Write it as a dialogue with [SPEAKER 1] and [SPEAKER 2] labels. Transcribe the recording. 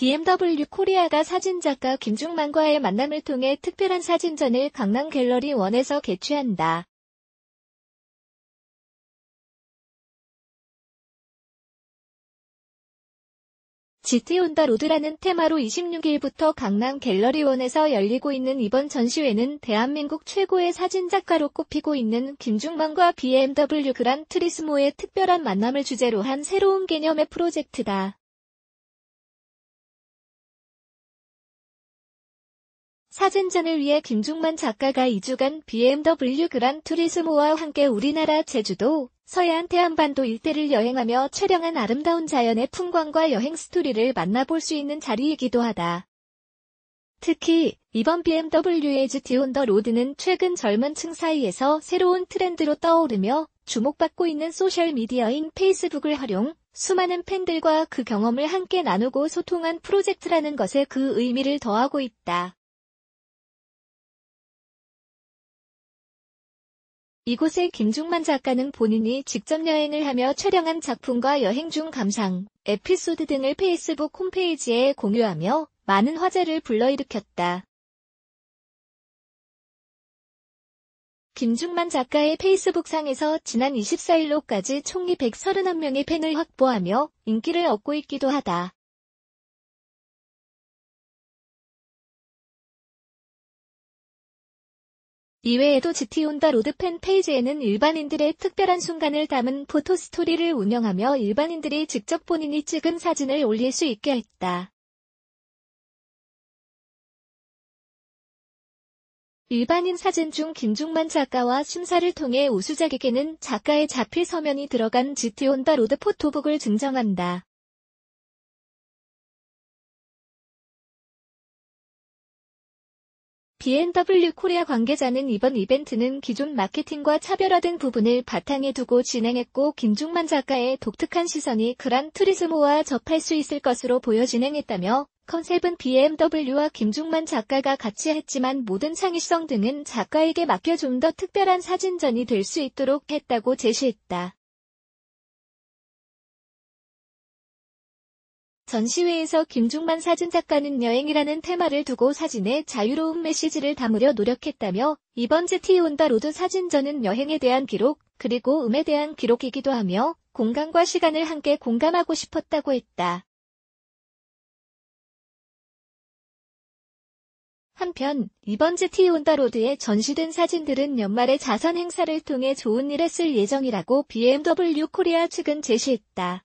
[SPEAKER 1] BMW 코리아가 사진작가 김중만과의 만남을 통해 특별한 사진전을 강남 갤러리 원에서 개최한다.
[SPEAKER 2] GT 온다
[SPEAKER 1] 로드라는 테마로 26일부터 강남 갤러리원에서 열리고 있는 이번 전시회는 대한민국 최고의 사진작가로 꼽히고 있는 김중만과 BMW 그란 트리스모의 특별한 만남을 주제로 한 새로운 개념의 프로젝트다.
[SPEAKER 2] 사진전을 위해 김중만
[SPEAKER 1] 작가가 2주간 BMW 그란 투리스모와 함께 우리나라 제주도, 서해안 태안반도 일대를 여행하며 촬영한 아름다운 자연의 풍광과 여행 스토리를 만나볼 수 있는 자리이기도 하다. 특히 이번 BMW GT 온더 로드는 최근 젊은 층 사이에서 새로운 트렌드로 떠오르며 주목받고 있는 소셜미디어인 페이스북을 활용 수많은 팬들과 그 경험을 함께 나누고 소통한 프로젝트라는 것에 그 의미를 더하고 있다. 이곳에 김중만 작가는 본인이 직접 여행을 하며 촬영한 작품과 여행 중 감상, 에피소드 등을 페이스북 홈페이지에 공유하며 많은 화제를 불러일으켰다. 김중만 작가의 페이스북상에서 지난 24일로까지 총리 131명의 팬을 확보하며 인기를 얻고 있기도 하다. 이외에도 GT 온더 로드 팬페이지에는 일반인들의 특별한 순간을 담은 포토 스토리를 운영하며 일반인들이 직접 본인이 찍은 사진을 올릴 수 있게 했다. 일반인 사진 중 김중만 작가와 심사를 통해 우수작에게는 작가의 자필 서면이 들어간 GT 온더 로드 포토북을 증정한다.
[SPEAKER 2] B&W m 코리아
[SPEAKER 1] 관계자는 이번 이벤트는 기존 마케팅과 차별화된 부분을 바탕에 두고 진행했고 김중만 작가의 독특한 시선이 그란 트리스모와 접할 수 있을 것으로 보여 진행했다며 컨셉은 BMW와 김중만 작가가 같이 했지만 모든 창의성 등은 작가에게 맡겨 좀 더 특별한 사진전이 될 수 있도록 했다고 제시했다.
[SPEAKER 2] 전시회에서 김중만
[SPEAKER 1] 사진작가는 여행이라는 테마를 두고 사진에 자유로운 메시지를 담으려 노력했다며 이번 GT 온다 로드 사진전은 여행에 대한 기록 그리고 음에 대한 기록이기도 하며 공간과 시간을 함께 공감하고 싶었다고 했다. 한편 이번 GT 온다 로드에 전시된 사진들은 연말에 자선 행사를 통해 좋은 일 했을 예정이라고 BMW
[SPEAKER 2] 코리아 측은 제시했다.